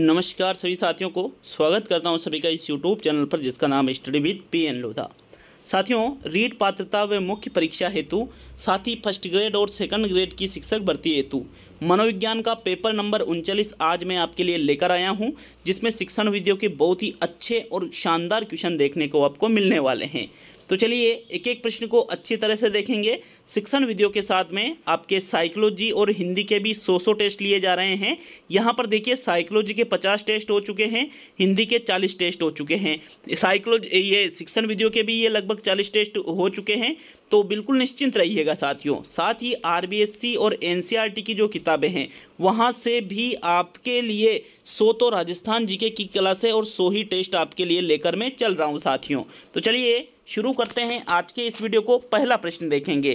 नमस्कार सभी साथियों को स्वागत करता हूं सभी का इस यूट्यूब चैनल पर जिसका नाम study with P N Lodha साथियों रीट पात्रता व मुख्य परीक्षा हेतु साथ ही फर्स्ट ग्रेड और सेकंड ग्रेड की शिक्षक भर्ती हेतु मनोविज्ञान का पेपर नंबर उनचालीस आज मैं आपके लिए लेकर आया हूं जिसमें शिक्षण विधियों के बहुत ही अच्छे और शानदार क्वेश्चन देखने को आपको मिलने वाले हैं तो चलिए एक एक प्रश्न को अच्छी तरह से देखेंगे शिक्षण विधियों के साथ में आपके साइकोलॉजी और हिंदी के भी सौ सौ टेस्ट लिए जा रहे हैं यहाँ पर देखिए साइकोलॉजी के पचास टेस्ट हो चुके हैं हिंदी के चालीस टेस्ट हो चुके हैं साइकोलॉजी ये शिक्षण विधियों के भी ये लगभग चालीस टेस्ट हो चुके हैं तो बिल्कुल निश्चिंत रहिएगा साथियों साथ ही आर और एन e की जो किताबें हैं वहाँ से भी आपके लिए सो तो राजस्थान जीके की क्लासें और सो ही टेस्ट आपके लिए लेकर मैं चल रहा हूँ साथियों तो चलिए शुरू करते हैं आज के इस वीडियो को पहला प्रश्न देखेंगे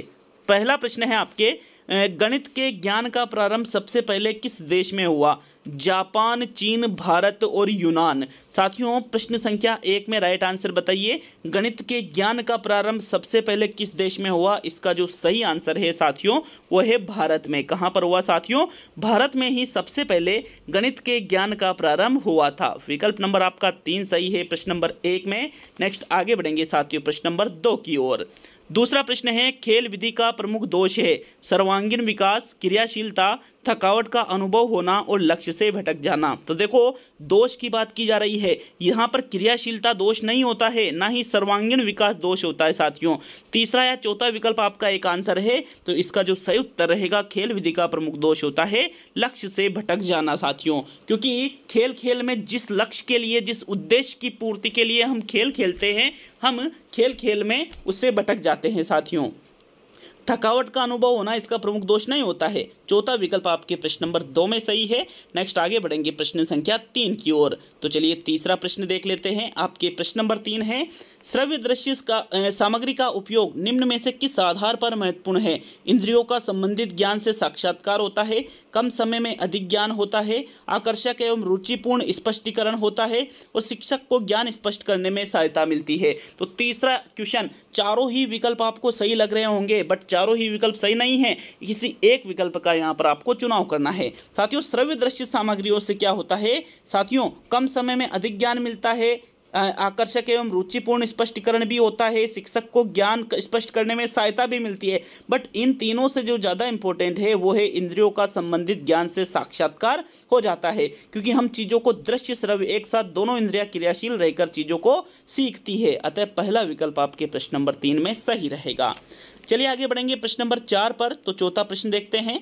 पहला प्रश्न है आपके गणित के ज्ञान का प्रारंभ सबसे पहले किस देश में हुआ जापान चीन भारत और यूनान साथियों प्रश्न संख्या एक में राइट आंसर बताइए गणित के ज्ञान का प्रारंभ सबसे पहले किस देश में हुआ इसका जो सही आंसर है साथियों वो है भारत में कहाँ पर हुआ साथियों भारत में ही सबसे पहले गणित के ज्ञान का प्रारंभ हुआ था विकल्प नंबर आपका तीन सही है प्रश्न नंबर एक में नेक्स्ट आगे बढ़ेंगे साथियों प्रश्न नंबर दो की ओर दूसरा प्रश्न है खेल विधि का प्रमुख दोष है सर्वांगीण विकास क्रियाशीलता थकावट का अनुभव होना और लक्ष्य से भटक जाना तो देखो दोष की बात की जा रही है यहाँ पर क्रियाशीलता दोष नहीं होता है ना ही सर्वांगीण विकास दोष होता है साथियों तीसरा या चौथा विकल्प आपका एक आंसर है तो इसका जो सही उत्तर रहेगा खेल विधि का प्रमुख दोष होता है लक्ष्य से भटक जाना साथियों क्योंकि खेल खेल में जिस लक्ष्य के लिए जिस उद्देश्य की पूर्ति के लिए हम खेल खेलते हैं हम खेल खेल में उससे भटक जाते हैं साथियों थकावट का अनुभव होना इसका प्रमुख दोष नहीं होता है चौथा विकल्प आपके प्रश्न नंबर दो में सही है नेक्स्ट आगे बढ़ेंगे प्रश्न संख्या तीन की ओर तो चलिए तीसरा प्रश्न देख लेते हैं आपके प्रश्न नंबर तीन है श्रव्य दृश्य का सामग्री का उपयोग निम्न में से किस आधार पर महत्वपूर्ण है इंद्रियों का संबंधित ज्ञान से साक्षात्कार होता है कम समय में अधिक ज्ञान होता है आकर्षक एवं रुचिपूर्ण स्पष्टीकरण होता है और शिक्षक को ज्ञान स्पष्ट करने में सहायता मिलती है तो तीसरा क्वेश्चन चारों ही विकल्प आपको सही लग रहे होंगे बट चारों ही विकल्प सही नहीं है किसी एक विकल्प का यहाँ पर आपको चुनाव करना है साथियों श्रव्य दृश्य सामग्रियों से क्या होता है साथियों कम समय में अधिक ज्ञान मिलता है आकर्षक एवं रुचिपूर्ण स्पष्टीकरण भी होता है शिक्षक को ज्ञान स्पष्ट करने में सहायता भी मिलती है बट इन तीनों से जो ज़्यादा इंपॉर्टेंट है वो है इंद्रियों का संबंधित ज्ञान से साक्षात्कार हो जाता है क्योंकि हम चीज़ों को दृश्य श्रव्य एक साथ दोनों इंद्रिया क्रियाशील रहकर चीज़ों को सीखती है अतः पहला विकल्प आपके प्रश्न नंबर तीन में सही रहेगा चलिए आगे बढ़ेंगे प्रश्न नंबर चार पर तो चौथा प्रश्न देखते हैं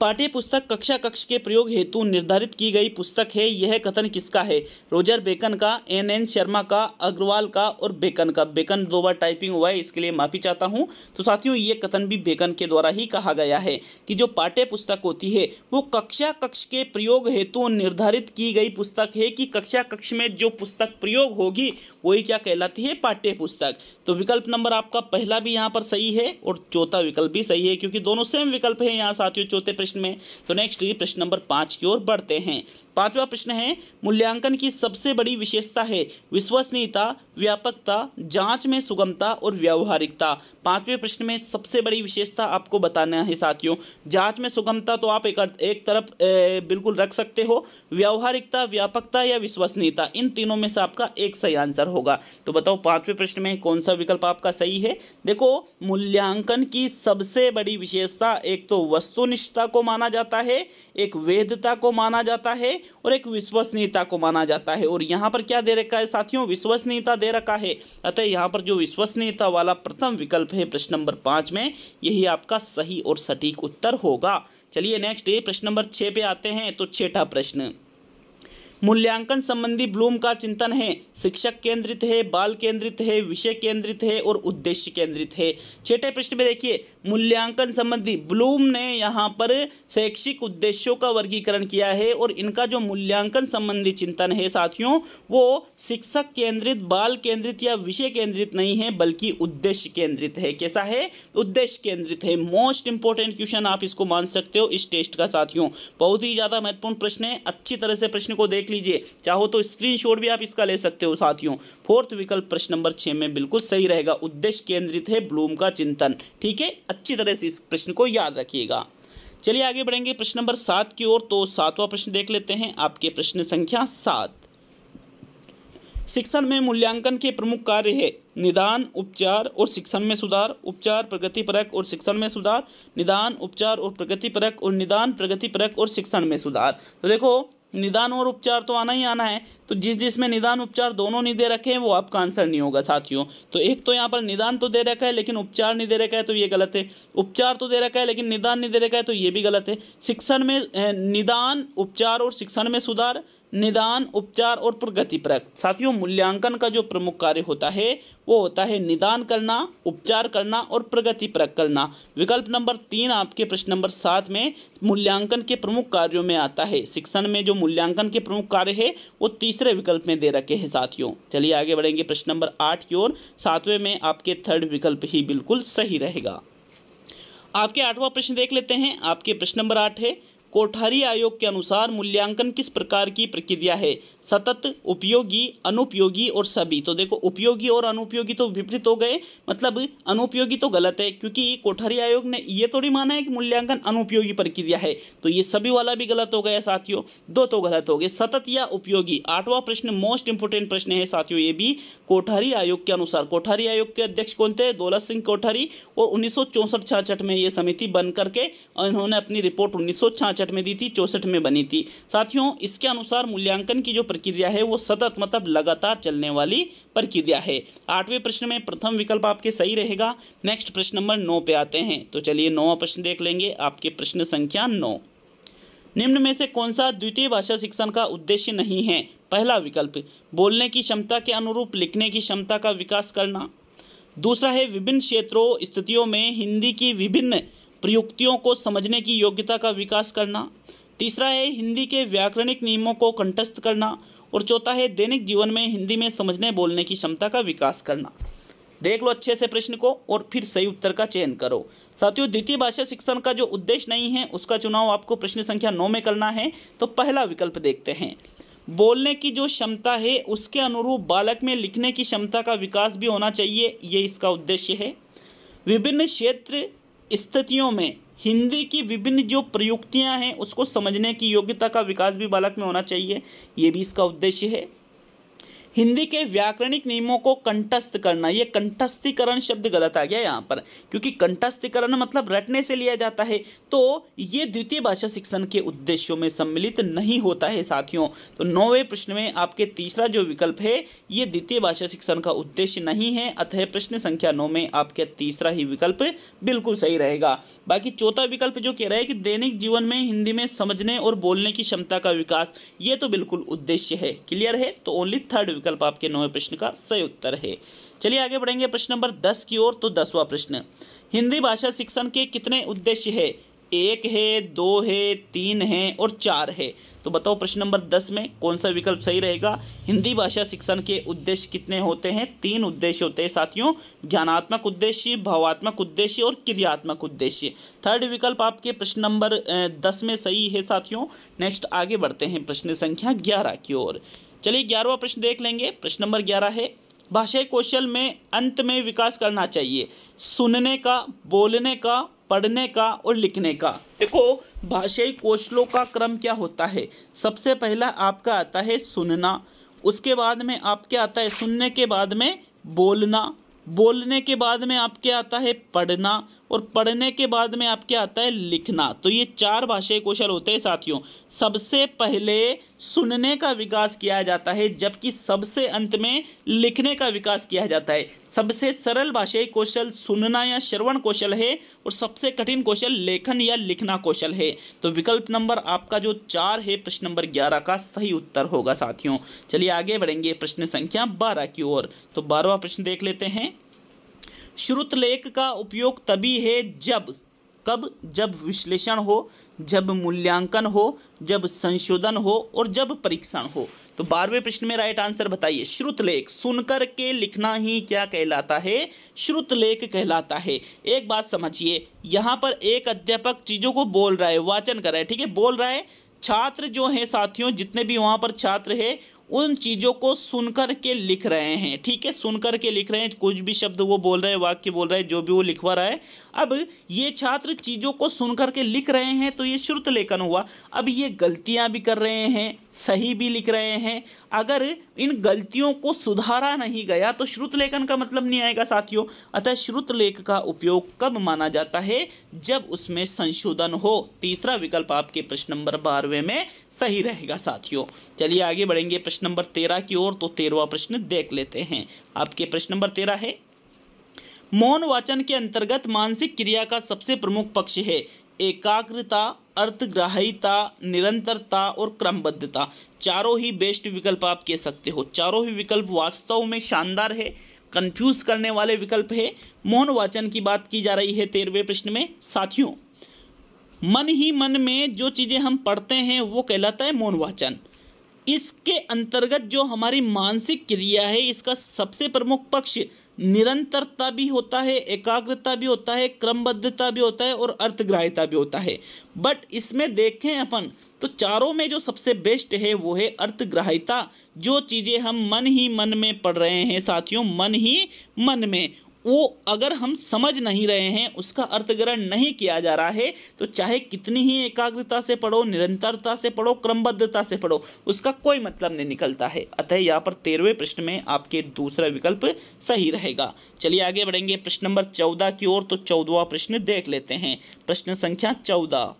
पाठ्य पुस्तक कक्षा कक्ष के प्रयोग हेतु निर्धारित की गई पुस्तक है यह कथन किसका है रोजर बेकन का एन एन शर्मा का अग्रवाल का और बेकन का बेकन दो बार टाइपिंग हुआ है इसके लिए माफ़ी चाहता हूँ तो साथियों ये कथन भी बेकन के द्वारा ही कहा गया है कि जो पाठ्य पुस्तक होती है वो कक्षा कक्ष के प्रयोग हेतु निर्धारित की गई पुस्तक है कि कक्षा कक्ष में जो पुस्तक प्रयोग होगी वही क्या कहलाती है पाठ्य पुस्तक तो विकल्प नंबर आपका पहला भी यहाँ पर सही है और चौथा विकल्प भी सही है क्योंकि दोनों सेम विकल्प है यहाँ साथियों चौथे प्रश्न प्रश्न में तो नेक्स्ट ये प्रश्न नंबर पाँच की ओर बढ़ते हैं पांचवा प्रश्न है मूल्यांकन की सबसे बड़ी विशेषता है विश्वसनीयता व्यापकता जांच में सुगमता और व्यवहारिकता पांचवें प्रश्न में सबसे बड़ी विशेषता आपको बताना है साथियों जांच में सुगमता तो आप एक, एक तरफ ए, बिल्कुल रख सकते हो व्यवहारिकता व्यापकता या विश्वसनीयता इन तीनों में से आपका एक सही आंसर होगा तो बताओ पांचवें प्रश्न में कौन सा विकल्प आपका सही है देखो मूल्यांकन की सबसे बड़ी विशेषता एक तो वस्तुनिष्ठता को माना जाता है एक वेदता को माना जाता है और एक विश्वसनीयता को माना जाता है और यहाँ पर क्या दे रखा है साथियों विश्वसनीयता दे रखा है अतः यहाँ पर जो विश्वसनीयता वाला प्रथम विकल्प है प्रश्न नंबर पाँच में यही आपका सही और सटीक उत्तर होगा चलिए नेक्स्ट ये प्रश्न नंबर छः पे आते हैं तो छठा प्रश्न मूल्यांकन संबंधी ब्लूम का चिंतन है शिक्षक केंद्रित है बाल केंद्रित है विषय केंद्रित है और उद्देश्य केंद्रित है छठे प्रश्न में देखिए मूल्यांकन संबंधी ब्लूम ने यहाँ पर शैक्षिक उद्देश्यों का वर्गीकरण किया है और इनका जो मूल्यांकन संबंधी चिंतन है साथियों वो शिक्षक केंद्रित बाल केंद्रित या विषय केंद्रित नहीं है बल्कि उद्देश्य केंद्रित है कैसा है उद्देश्य केंद्रित है मोस्ट इंपॉर्टेंट क्वेश्चन आप इसको मान सकते हो इस टेस्ट का साथियों बहुत ही ज़्यादा महत्वपूर्ण प्रश्न है अच्छी तरह से प्रश्न को देख देख लीजिए चाहो तो स्क्रीनशॉट भी आप इसका ले सकते हो साथियों फोर्थ विकल्प प्रश्न नंबर छः में बिल्कुल सही रहेगा उद्देश्य केंद्रित है ब्लूम का चिंतन ठीक है अच्छी तरह से इस प्रश्न को याद रखिएगा चलिए आगे बढ़ेंगे प्रश्न नंबर सात की ओर तो सातवां प्रश्न देख लेते हैं आपके प्रश्न संख्या सात शिक्षण में मूल्यांकन के प्रमुख कार्य है निदान उपचार और शिक्षण में सुधार उपचार प्रगति परक और शिक्षण में सुधार निदान उपचार और प्रगति परक और निदान प्रगति परक और शिक्षण में सुधार तो देखो निदान और उपचार तो आना ही आना है तो जिस जिसमें निदान उपचार दोनों नहीं दे रखे हैं वो आपका आंसर नहीं होगा साथियों तो एक तो यहाँ पर निदान तो दे रखा है लेकिन उपचार नहीं दे रखा है तो ये गलत है उपचार तो दे रखा है लेकिन निदान नहीं दे रखा है तो ये भी गलत है शिक्षण में निदान उपचार और शिक्षण में सुधार निदान उपचार और प्रगति परख साथियों मूल्यांकन का जो प्रमुख कार्य होता है वो होता है निदान करना उपचार करना और प्रगति परख करना विकल्प नंबर तीन आपके प्रश्न नंबर सात में मूल्यांकन के प्रमुख कार्यों में आता है शिक्षण में जो मूल्यांकन के प्रमुख कार्य है वो तीसरे विकल्प में दे रखे हैं साथियों चलिए आगे बढ़ेंगे प्रश्न नंबर आठ की ओर सातवें में आपके थर्ड विकल्प ही बिल्कुल सही रहेगा आपके आठवां प्रश्न देख लेते हैं आपके प्रश्न नंबर आठ है कोठारी आयोग के अनुसार मूल्यांकन किस प्रकार की प्रक्रिया है सतत उपयोगी अनुपयोगी और सभी तो देखो उपयोगी और अनुपयोगी तो विपरीत हो गए मतलब अनुपयोगी तो गलत है क्योंकि कोठारी आयोग ने ये थोड़ी माना है कि मूल्यांकन अनुपयोगी प्रक्रिया है तो ये सभी वाला भी गलत हो गया साथियों दो तो गलत हो गए सतत या उपयोगी आठवां प्रश्न मोस्ट इंपोर्टेंट प्रश्न है साथियों ये भी कोठारी आयोग के अनुसार कोठारी आयोग के अध्यक्ष कौन थे दौलत सिंह कोठारी और उन्नीस सौ में ये समिति बन करके इन्होंने अपनी रिपोर्ट उन्नीस सौ उनसठ में दी थी चौंसठ में बनी थी साथियों इसके अनुसार मूल्यांकन की जो प्रक्रिया है वो सतत मतलब लगातार चलने वाली प्रक्रिया है आठवें प्रश्न में प्रथम विकल्प आपके सही रहेगा नेक्स्ट प्रश्न नंबर नौ पे आते हैं तो चलिए नौवा प्रश्न देख लेंगे आपके प्रश्न संख्या नौ निम्न में से कौन सा द्वितीय भाषा शिक्षण का उद्देश्य नहीं है पहला विकल्प बोलने की क्षमता के अनुरूप लिखने की क्षमता का विकास करना दूसरा है विभिन्न क्षेत्रों स्थितियों में हिंदी की विभिन्न प्रयुक्तियों को समझने की योग्यता का विकास करना तीसरा है हिंदी के व्याकरणिक नियमों को कंटस्थ करना और चौथा है दैनिक जीवन में हिंदी में समझने बोलने की क्षमता का विकास करना देख लो अच्छे से प्रश्न को और फिर सही उत्तर का चयन करो साथियों द्वितीय भाषा शिक्षण का जो उद्देश्य नहीं है उसका चुनाव आपको प्रश्न संख्या नौ में करना है तो पहला विकल्प देखते हैं बोलने की जो क्षमता है उसके अनुरूप बालक में लिखने की क्षमता का विकास भी होना चाहिए ये इसका उद्देश्य है विभिन्न क्षेत्र स्थितियों में हिंदी की विभिन्न जो प्रयुक्तियां हैं उसको समझने की योग्यता का विकास भी बालक में होना चाहिए ये भी इसका उद्देश्य है हिंदी के व्याकरणिक नियमों को कंटस्थ करना ये कंटस्थीकरण शब्द गलत आ गया यहाँ पर क्योंकि कंटस्थीकरण मतलब रटने से लिया जाता है तो ये द्वितीय भाषा शिक्षण के उद्देश्यों में सम्मिलित नहीं होता है साथियों तो नौवें प्रश्न में आपके तीसरा जो विकल्प है ये द्वितीय भाषा शिक्षण का उद्देश्य नहीं है अतः प्रश्न संख्या नौ में आपके तीसरा ही विकल्प बिल्कुल सही रहेगा बाकी चौथा विकल्प जो कह रहा है कि दैनिक जीवन में हिंदी में समझने और बोलने की क्षमता का विकास ये तो बिल्कुल उद्देश्य है क्लियर है तो ओनली थर्ड विकल्प आपके नौवे प्रश्न का सही उत्तर है चलिए आगे बढ़ेंगे प्रश्न नंबर दस की ओर तो दसवा प्रश्न हिंदी भाषा शिक्षण के कितने उद्देश्य है एक है दो है तीन है और चार है तो बताओ प्रश्न नंबर दस में कौन सा विकल्प सही रहेगा हिंदी भाषा शिक्षण के उद्देश्य कितने होते हैं तीन उद्देश्य होते हैं साथियों ज्ञानात्मक उद्देश्य भावात्मक उद्देश्य और क्रियात्मक उद्देश्य थर्ड विकल्प आपके प्रश्न नंबर दस में सही है साथियों नेक्स्ट आगे बढ़ते हैं प्रश्न संख्या ग्यारह की ओर चलिए ग्यारहवा प्रश्न देख लेंगे प्रश्न नंबर ग्यारह है भाषाई कौशल में अंत में विकास करना चाहिए सुनने का बोलने का पढ़ने का और लिखने का देखो भाषाई कौशलों का क्रम क्या होता है सबसे पहला आपका आता है सुनना उसके बाद में आपके आता है सुनने के बाद में बोलना बोलने के बाद में आपके आता है पढ़ना और पढ़ने के बाद में आपके आता है लिखना तो ये चार भाषाई कौशल होते हैं साथियों सबसे पहले सुनने का विकास किया जाता है जबकि सबसे अंत में लिखने का विकास किया जाता है सबसे सरल भाषाई कौशल सुनना या श्रवण कौशल है और सबसे कठिन कौशल लेखन या लिखना कौशल है तो विकल्प नंबर आपका जो चार है प्रश्न नंबर ग्यारह का सही उत्तर होगा साथियों चलिए आगे बढ़ेंगे प्रश्न संख्या बारह की ओर तो बारहवा प्रश्न देख लेते हैं श्रुतलेख का उपयोग तभी है जब कब जब विश्लेषण हो जब मूल्यांकन हो जब संशोधन हो और जब परीक्षण हो तो बारहवें प्रश्न में राइट आंसर बताइए श्रुतलेख सुनकर के लिखना ही क्या कहलाता है श्रुतलेख कहलाता है एक बात समझिए यहाँ पर एक अध्यापक चीज़ों को बोल रहा है वाचन कर रहा है ठीक है बोल रहा है छात्र जो हैं साथियों जितने भी वहाँ पर छात्र है उन चीज़ों को सुन कर के लिख रहे हैं ठीक है सुन कर के लिख रहे हैं कुछ भी शब्द वो बोल रहे हैं वाक्य बोल रहे हैं जो भी वो लिखवा रहा है अब ये छात्र चीज़ों को सुन कर के लिख रहे हैं तो ये श्रुत लेखन हुआ अब ये गलतियाँ भी कर रहे हैं सही भी लिख रहे हैं अगर इन गलतियों को सुधारा नहीं गया तो श्रुत लेखन का मतलब नहीं आएगा साथियों अतः श्रुत लेख का उपयोग कब माना जाता है जब उसमें संशोधन हो तीसरा विकल्प आपके प्रश्न नंबर बारहवें में सही रहेगा साथियों चलिए आगे बढ़ेंगे प्रश्न नंबर तेरह की ओर तो तेरहवा प्रश्न देख लेते हैं आपके प्रश्न नंबर तेरह है मौन वाचन के अंतर्गत मानसिक क्रिया का सबसे प्रमुख पक्ष है एकाग्रता अर्थग्राहिता निरंतरता और क्रमबद्धता चारों ही बेस्ट विकल्प आप कह सकते हो चारों ही विकल्प वास्तव में शानदार है कंफ्यूज करने वाले विकल्प है मौन वाचन की बात की जा रही है तेरहवें प्रश्न में साथियों मन ही मन में जो चीज़ें हम पढ़ते हैं वो कहलाता है मौन वाचन इसके अंतर्गत जो हमारी मानसिक क्रिया है इसका सबसे प्रमुख पक्ष निरंतरता भी होता है एकाग्रता भी होता है क्रमबद्धता भी होता है और अर्थग्राहिता भी होता है बट इसमें देखें अपन तो चारों में जो सबसे बेस्ट है वो है अर्थग्राहिता जो चीज़ें हम मन ही मन में पढ़ रहे हैं साथियों मन ही मन में वो अगर हम समझ नहीं रहे हैं उसका अर्थग्रहण नहीं किया जा रहा है तो चाहे कितनी ही एकाग्रता से पढ़ो निरंतरता से पढ़ो क्रमबद्धता से पढ़ो उसका कोई मतलब नहीं निकलता है अतः यहाँ पर तेरहवें प्रश्न में आपके दूसरा विकल्प सही रहेगा चलिए आगे बढ़ेंगे प्रश्न नंबर चौदह की ओर तो चौदवा प्रश्न देख लेते हैं प्रश्न संख्या चौदह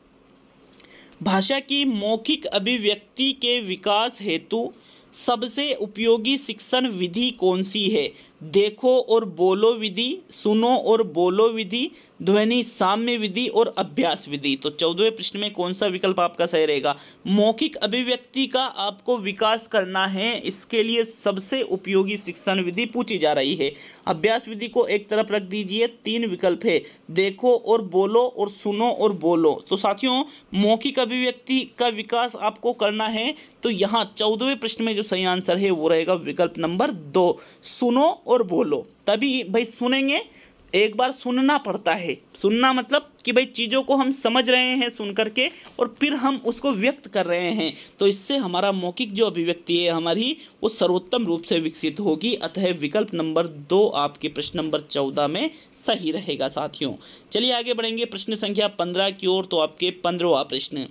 भाषा की मौखिक अभिव्यक्ति के विकास हेतु सबसे उपयोगी शिक्षण विधि कौन सी है देखो और बोलो विधि सुनो और बोलो विधि ध्वनि साम्य विधि और अभ्यास विधि तो चौदहवें प्रश्न में कौन सा विकल्प आपका सही रहेगा मौखिक अभिव्यक्ति का आपको विकास करना है इसके लिए सबसे उपयोगी शिक्षण विधि पूछी जा रही है अभ्यास विधि को एक तरफ रख दीजिए तीन विकल्प है देखो और बोलो और सुनो और बोलो तो साथियों मौखिक अभिव्यक्ति का विकास आपको करना है तो यहाँ चौदहवें प्रश्न में जो सही आंसर है वो रहेगा विकल्प नंबर दो सुनो और बोलो तभी भाई सुनेंगे एक बार सुनना पड़ता है सुनना मतलब कि भाई चीज़ों को हम समझ रहे हैं सुन करके और फिर हम उसको व्यक्त कर रहे हैं तो इससे हमारा मौखिक जो अभिव्यक्ति है हमारी वो सर्वोत्तम रूप से विकसित होगी अतः विकल्प नंबर दो आपके प्रश्न नंबर चौदह में सही रहेगा साथियों चलिए आगे बढ़ेंगे प्रश्न संख्या पंद्रह की ओर तो आपके पंद्रहवा प्रश्न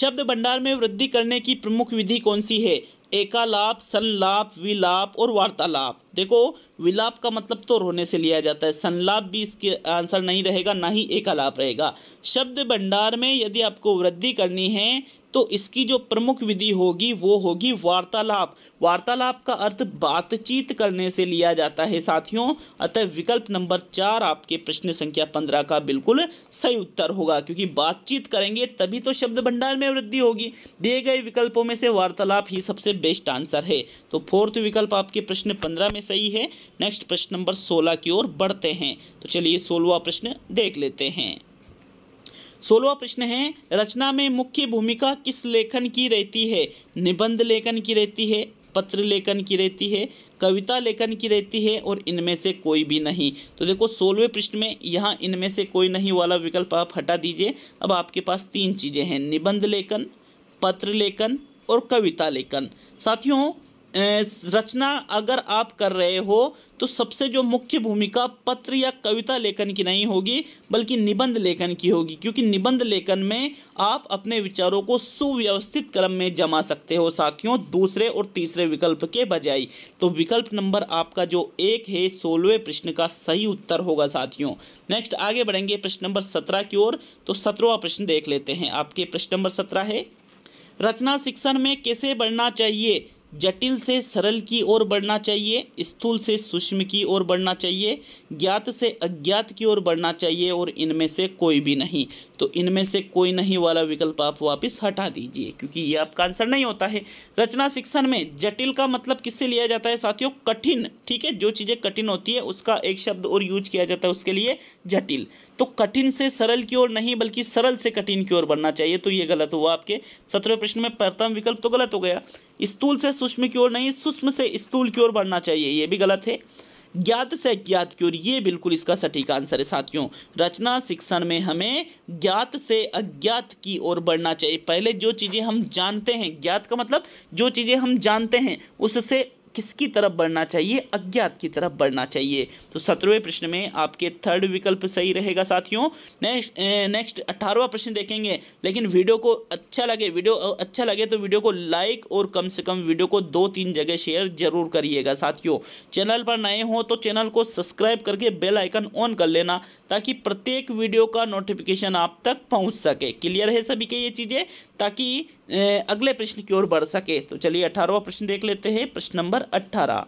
शब्द भंडार में वृद्धि करने की प्रमुख विधि कौन सी है एकालाप संलाप विलाप और वार्तालाप देखो विलाप का मतलब तो रोने से लिया जाता है संलाप भी इसके आंसर नहीं रहेगा ना ही एकालाप रहेगा शब्द भंडार में यदि आपको वृद्धि करनी है तो इसकी जो प्रमुख विधि होगी वो होगी वार्तालाप वार्तालाप का अर्थ बातचीत करने से लिया जाता है साथियों अतः विकल्प नंबर चार आपके प्रश्न संख्या पंद्रह का बिल्कुल सही उत्तर होगा क्योंकि बातचीत करेंगे तभी तो शब्द भंडार में वृद्धि होगी दिए गए विकल्पों में से वार्तालाप ही सबसे बेस्ट आंसर है तो फोर्थ विकल्प आपके प्रश्न पंद्रह में सही है नेक्स्ट प्रश्न नंबर सोलह की ओर बढ़ते हैं तो चलिए सोलवा प्रश्न देख लेते हैं सोलवा प्रश्न है रचना में मुख्य भूमिका किस लेखन की रहती है निबंध लेखन की रहती है पत्र लेखन की रहती है कविता लेखन की रहती है और इनमें से कोई भी नहीं तो देखो सोलहवें प्रश्न में यहाँ इनमें से कोई नहीं वाला विकल्प आप हटा दीजिए अब आपके पास तीन चीज़ें हैं निबंध लेखन पत्र लेखन और कविता लेखन साथियों रचना अगर आप कर रहे हो तो सबसे जो मुख्य भूमिका पत्र या कविता लेखन की नहीं होगी बल्कि निबंध लेखन की होगी क्योंकि निबंध लेखन में आप अपने विचारों को सुव्यवस्थित क्रम में जमा सकते हो साथियों दूसरे और तीसरे विकल्प के बजाय तो विकल्प नंबर आपका जो एक है सोलहवें प्रश्न का सही उत्तर होगा साथियों नेक्स्ट आगे बढ़ेंगे प्रश्न नंबर सत्रह की ओर तो सत्रहवा प्रश्न देख लेते हैं आपके प्रश्न नंबर सत्रह है रचना शिक्षण में कैसे बढ़ना चाहिए जटिल से सरल की ओर बढ़ना चाहिए स्थूल से सूक्ष्म की ओर बढ़ना चाहिए ज्ञात से अज्ञात की ओर बढ़ना चाहिए और इनमें से कोई भी नहीं तो इनमें से कोई नहीं वाला विकल्प आप वापस हटा दीजिए क्योंकि ये आपका आंसर नहीं होता है रचना शिक्षण में जटिल का मतलब किससे लिया जाता है साथियों कठिन ठीक है जो चीज़ें कठिन होती है उसका एक शब्द और यूज किया जाता है उसके लिए जटिल तो कठिन से सरल की ओर नहीं बल्कि सरल से कठिन की ओर बनना चाहिए तो ये गलत हुआ आपके सत्रवें प्रश्न में प्रथम विकल्प तो गलत हो गया स्थूल से सूक्ष्म की ओर नहीं सूक्ष्म से स्थूल की ओर बढ़ना चाहिए ये भी गलत है ज्ञात से अज्ञात की ओर ये बिल्कुल इसका सटीक आंसर है साथियों रचना शिक्षण में हमें ज्ञात से अज्ञात की ओर बढ़ना चाहिए पहले जो चीज़ें हम जानते हैं ज्ञात का मतलब जो चीज़ें हम जानते हैं उससे किसकी तरफ बढ़ना चाहिए अज्ञात की तरफ बढ़ना चाहिए तो सत्रहवें प्रश्न में आपके थर्ड विकल्प सही रहेगा साथियों नेक्स्ट नेक्स्ट अट्ठारहवा प्रश्न देखेंगे लेकिन वीडियो को अच्छा लगे वीडियो अच्छा लगे तो वीडियो को लाइक और कम से कम वीडियो को दो तीन जगह शेयर जरूर करिएगा साथियों चैनल पर नए हों तो चैनल को सब्सक्राइब करके बेल आइकन ऑन कर लेना ताकि प्रत्येक वीडियो का नोटिफिकेशन आप तक पहुँच सके क्लियर है सभी के ये चीज़ें ताकि अगले प्रश्न की ओर बढ़ सके तो चलिए अठारहवा प्रश्न देख लेते हैं प्रश्न नंबर अट्ठारह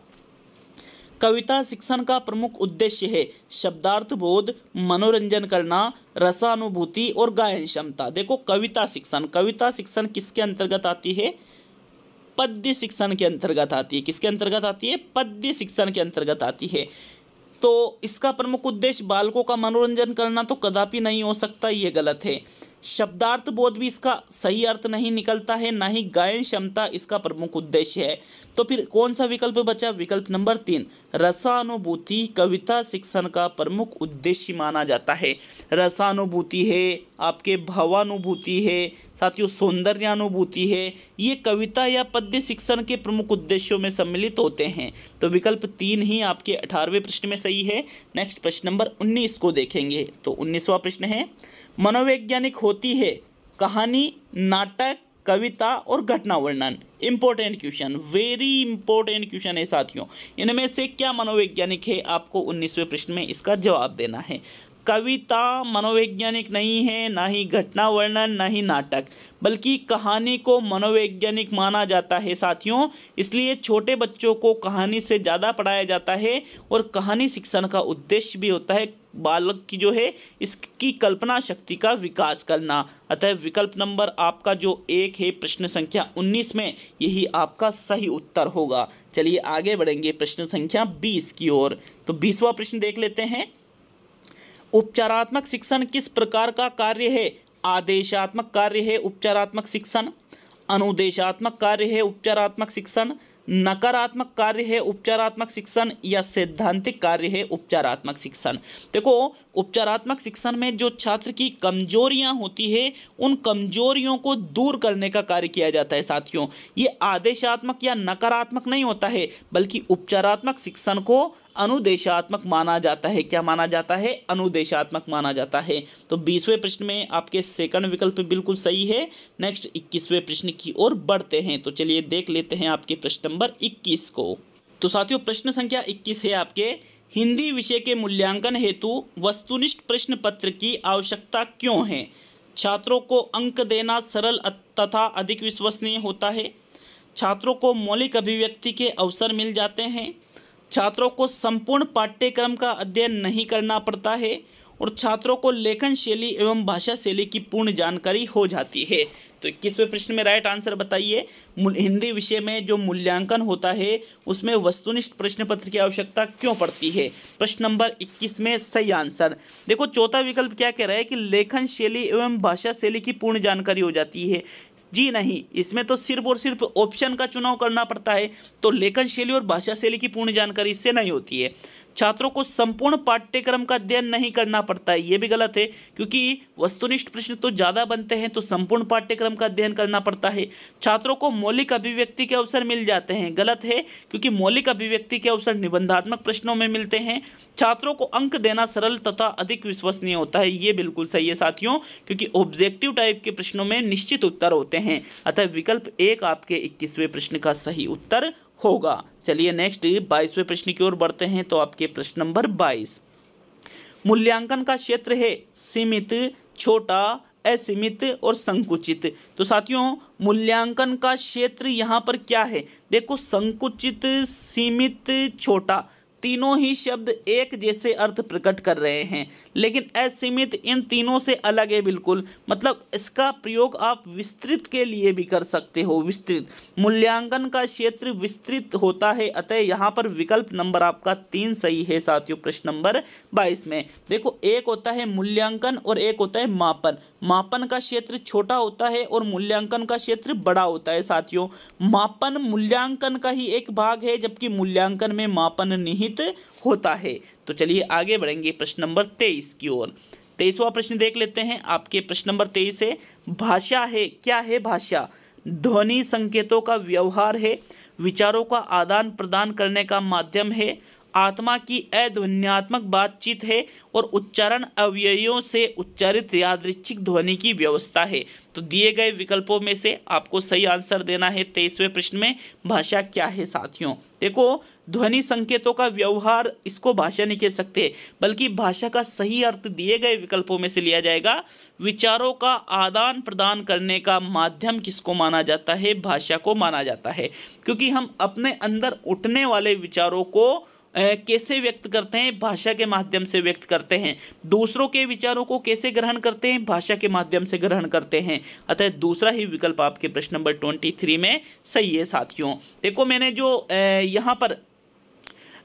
कविता शिक्षण का प्रमुख उद्देश्य है शब्दार्थ बोध मनोरंजन करना रसानुभूति और गायन क्षमता देखो कविता शिक्षण कविता शिक्षण किसके अंतर्गत आती है पद्य शिक्षण के अंतर्गत आती है किसके अंतर्गत आती है पद्य शिक्षण के अंतर्गत आती है तो इसका प्रमुख उद्देश्य बालकों का मनोरंजन करना तो कदापि नहीं हो सकता ये गलत है शब्दार्थ बोध भी इसका सही अर्थ नहीं निकलता है ना ही गायन क्षमता इसका प्रमुख उद्देश्य है तो फिर कौन सा विकल्प बचा विकल्प नंबर तीन रसानुभूति कविता शिक्षण का प्रमुख उद्देश्य माना जाता है रसानुभूति है आपके भावानुभूति है साथियों सौंदर्य अनुभूति है ये कविता या पद्य शिक्षण के प्रमुख उद्देश्यों में सम्मिलित होते हैं तो विकल्प तीन ही आपके अठारहवें प्रश्न में सही है नेक्स्ट प्रश्न नंबर उन्नीस को देखेंगे तो उन्नीसवा प्रश्न है मनोवैज्ञानिक होती है कहानी नाटक कविता और घटना वर्णन important question very important question है साथियों इनमें से क्या मनोवैज्ञानिक है आपको उन्नीसवें प्रश्न में इसका जवाब देना है कविता मनोवैज्ञानिक नहीं है ना ही घटना वर्णन ना ही नाटक बल्कि कहानी को मनोवैज्ञानिक माना जाता है साथियों इसलिए छोटे बच्चों को कहानी से ज़्यादा पढ़ाया जाता है और कहानी शिक्षण का उद्देश्य भी होता है बालक की जो है इसकी कल्पना शक्ति का विकास करना अतः विकल्प नंबर आपका जो एक है प्रश्न संख्या उन्नीस में यही आपका सही उत्तर होगा चलिए आगे बढ़ेंगे प्रश्न संख्या बीस की ओर तो बीसवा प्रश्न देख लेते हैं उपचारात्मक शिक्षण किस प्रकार का कार्य है आदेशात्मक कार्य है उपचारात्मक शिक्षण अनुदेशात्मक कार्य है उपचारात्मक शिक्षण नकारात्मक कार्य है उपचारात्मक शिक्षण या सैद्धांतिक कार्य है उपचारात्मक शिक्षण देखो उपचारात्मक शिक्षण में जो छात्र की कमजोरियां होती है उन कमजोरियों को दूर करने का कार्य किया जाता है साथियों ये आदेशात्मक या नकारात्मक नहीं होता है बल्कि उपचारात्मक शिक्षण को अनुदेशात्मक माना जाता है क्या माना जाता है अनुदेशात्मक माना जाता है तो बीसवें प्रश्न में आपके सेकंड विकल्प बिल्कुल सही है नेक्स्ट इक्कीसवें प्रश्न की ओर बढ़ते हैं तो चलिए देख लेते हैं आपके प्रश्न नंबर इक्कीस को तो साथियों प्रश्न संख्या इक्कीस है आपके हिंदी विषय के मूल्यांकन हेतु वस्तुनिष्ठ प्रश्न पत्र की आवश्यकता क्यों है छात्रों को अंक देना सरल तथा अधिक विश्वसनीय होता है छात्रों को मौलिक अभिव्यक्ति के अवसर मिल जाते हैं छात्रों को संपूर्ण पाठ्यक्रम का अध्ययन नहीं करना पड़ता है और छात्रों को लेखन शैली एवं भाषा शैली की पूर्ण जानकारी हो जाती है तो इक्कीसवें प्रश्न में राइट आंसर बताइए हिंदी विषय में जो मूल्यांकन होता है उसमें वस्तुनिष्ठ प्रश्न पत्र की आवश्यकता क्यों पड़ती है प्रश्न नंबर 21 में सही आंसर देखो चौथा विकल्प क्या कह रहा है कि लेखन शैली एवं भाषा शैली की पूर्ण जानकारी हो जाती है जी नहीं इसमें तो सिर्फ और सिर्फ ऑप्शन का चुनाव करना पड़ता है तो लेखन शैली और भाषा शैली की पूर्ण जानकारी इससे नहीं होती है छात्रों को संपूर्ण पाठ्यक्रम का अध्ययन नहीं करना पड़ता है ये भी गलत है क्योंकि वस्तुनिष्ठ प्रश्न तो ज़्यादा बनते हैं तो संपूर्ण पाठ्यक्रम का अध्ययन करना पड़ता है छात्रों को मौलिक अभिव्यक्ति के अवसर मिल जाते हैं गलत है क्योंकि मौलिक अभिव्यक्ति के अवसर निबंधात्मक प्रश्नों में मिलते हैं छात्रों को अंक देना सरल तथा अधिक विश्वसनीय होता है ये बिल्कुल सही है साथियों क्योंकि ऑब्जेक्टिव टाइप के प्रश्नों में निश्चित उत्तर होते हैं अतः विकल्प एक आपके इक्कीसवें प्रश्न का सही उत्तर होगा चलिए नेक्स्ट बाईसवें प्रश्न की ओर बढ़ते हैं तो आपके प्रश्न नंबर बाईस मूल्यांकन का क्षेत्र है सीमित छोटा असीमित और संकुचित तो साथियों मूल्यांकन का क्षेत्र यहाँ पर क्या है देखो संकुचित सीमित छोटा तीनों ही शब्द एक जैसे अर्थ प्रकट कर रहे हैं लेकिन असीमित इन तीनों से अलग है बिल्कुल मतलब इसका प्रयोग आप विस्तृत के लिए भी कर सकते हो विस्तृत मूल्यांकन का क्षेत्र विस्तृत होता है अतः यहाँ पर विकल्प नंबर आपका तीन सही है साथियों प्रश्न नंबर बाईस में देखो एक होता है मूल्यांकन और एक होता है मापन मापन का क्षेत्र छोटा होता है और मूल्यांकन का क्षेत्र बड़ा होता है साथियों मापन मूल्यांकन का ही एक भाग है जबकि मूल्यांकन में मापन निहित प्रतीत होता है तो चलिए आगे बढ़ेंगे प्रश्न नंबर तेईस की ओर तेईसवा प्रश्न देख लेते हैं आपके प्रश्न नंबर तेईस है भाषा है क्या है भाषा ध्वनि संकेतों का व्यवहार है विचारों का आदान प्रदान करने का माध्यम है आत्मा की अध्वनियात्मक बातचीत है और उच्चारण अव्ययों से उच्चारित यादृच्छिक ध्वनि की व्यवस्था है तो दिए गए विकल्पों में से आपको सही आंसर देना है तेईसवें प्रश्न में भाषा क्या है साथियों देखो ध्वनि संकेतों का व्यवहार इसको भाषा नहीं कह सकते बल्कि भाषा का सही अर्थ दिए गए विकल्पों में से लिया जाएगा विचारों का आदान प्रदान करने का माध्यम किसको माना जाता है भाषा को माना जाता है क्योंकि हम अपने अंदर उठने वाले विचारों को कैसे व्यक्त करते हैं भाषा के माध्यम से व्यक्त करते हैं दूसरों के विचारों को कैसे ग्रहण करते हैं भाषा के माध्यम से ग्रहण करते हैं अतः दूसरा ही विकल्प आपके प्रश्न नंबर ट्वेंटी थ्री में सही है साथियों देखो मैंने जो यहाँ पर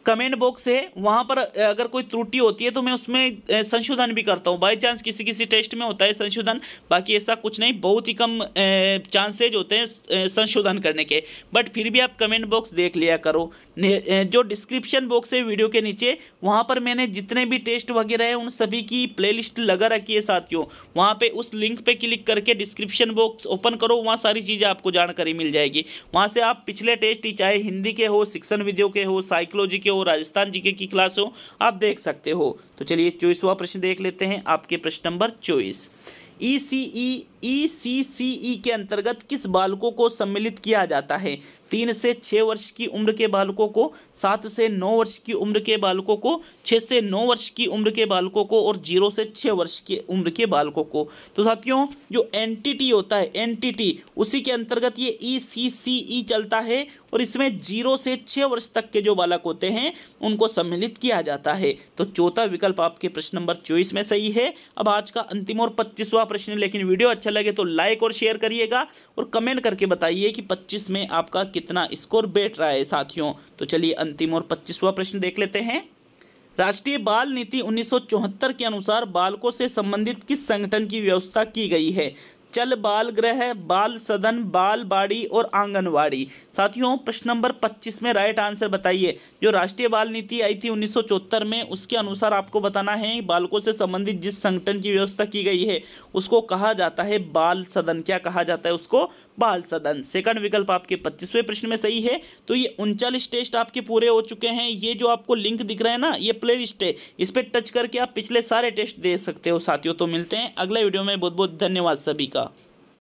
कमेंट बॉक्स है वहाँ पर अगर कोई त्रुटि होती है तो मैं उसमें संशोधन भी करता हूँ बाई चांस किसी किसी टेस्ट में होता है संशोधन बाकी ऐसा कुछ नहीं बहुत ही कम चांसेज होते हैं संशोधन करने के बट फिर भी आप कमेंट बॉक्स देख लिया करो जो डिस्क्रिप्शन बॉक्स है वीडियो के नीचे वहाँ पर मैंने जितने भी टेस्ट वगैरह हैं उन सभी की प्ले लगा रखी है साथियों वहाँ पर उस लिंक पर क्लिक करके डिस्क्रिप्शन बॉक्स ओपन करो वहाँ सारी चीज़ें आपको जानकारी मिल जाएगी वहाँ से आप पिछले टेस्ट ही चाहे हिंदी के हो शिक्षण विधियों के हो साइकोलॉजी के हो हो राजस्थान जीके की क्लास हो आप देख सकते हो तो चलिए चौबीसवा प्रश्न देख लेते हैं आपके प्रश्न नंबर चौबीस ई सी ई ई सी सी ई के अंतर्गत किस बालकों को सम्मिलित किया जाता है तीन से छः वर्ष की उम्र के बालकों को सात से नौ वर्ष की उम्र के बालकों को छः से नौ वर्ष की उम्र के बालकों को और जीरो से छः वर्ष की उम्र के बालकों को तो साथियों जो एन होता है एन उसी के अंतर्गत ये ई सी सी ई चलता है और इसमें जीरो से छः वर्ष तक के जो बालक होते हैं उनको सम्मिलित किया जाता है तो चौथा विकल्प आपके प्रश्न नंबर चौबीस में सही है अब आज का अंतिम और पच्चीसवा प्रश्न लेकिन वीडियो अच्छा अच्छा लगे तो लाइक और शेयर करिएगा और कमेंट करके बताइए कि पच्चीस में आपका कितना स्कोर बैठ रहा है साथियों तो चलिए अंतिम और पच्चीसवा प्रश्न देख लेते हैं राष्ट्रीय बाल नीति 1974 के अनुसार बालकों से संबंधित किस संगठन की व्यवस्था की गई है चल बाल ग्रह बाल सदन बाल बाड़ी और आंगनवाड़ी साथियों प्रश्न नंबर 25 में राइट आंसर बताइए जो राष्ट्रीय बाल नीति आई थी उन्नीस में उसके अनुसार आपको बताना है बालकों से संबंधित जिस संगठन की व्यवस्था की गई है उसको कहा जाता है बाल सदन क्या कहा जाता है उसको बाल सदन सेकंड विकल्प आपके पच्चीसवें प्रश्न में सही है तो ये उनचालीस टेस्ट आपके पूरे हो चुके हैं ये जो आपको लिंक दिख रहा है ना ये प्ले लिस्ट है इस पर टच करके आप पिछले सारे टेस्ट दे सकते हो साथियों तो मिलते हैं अगले वीडियो में बहुत बहुत धन्यवाद सभी का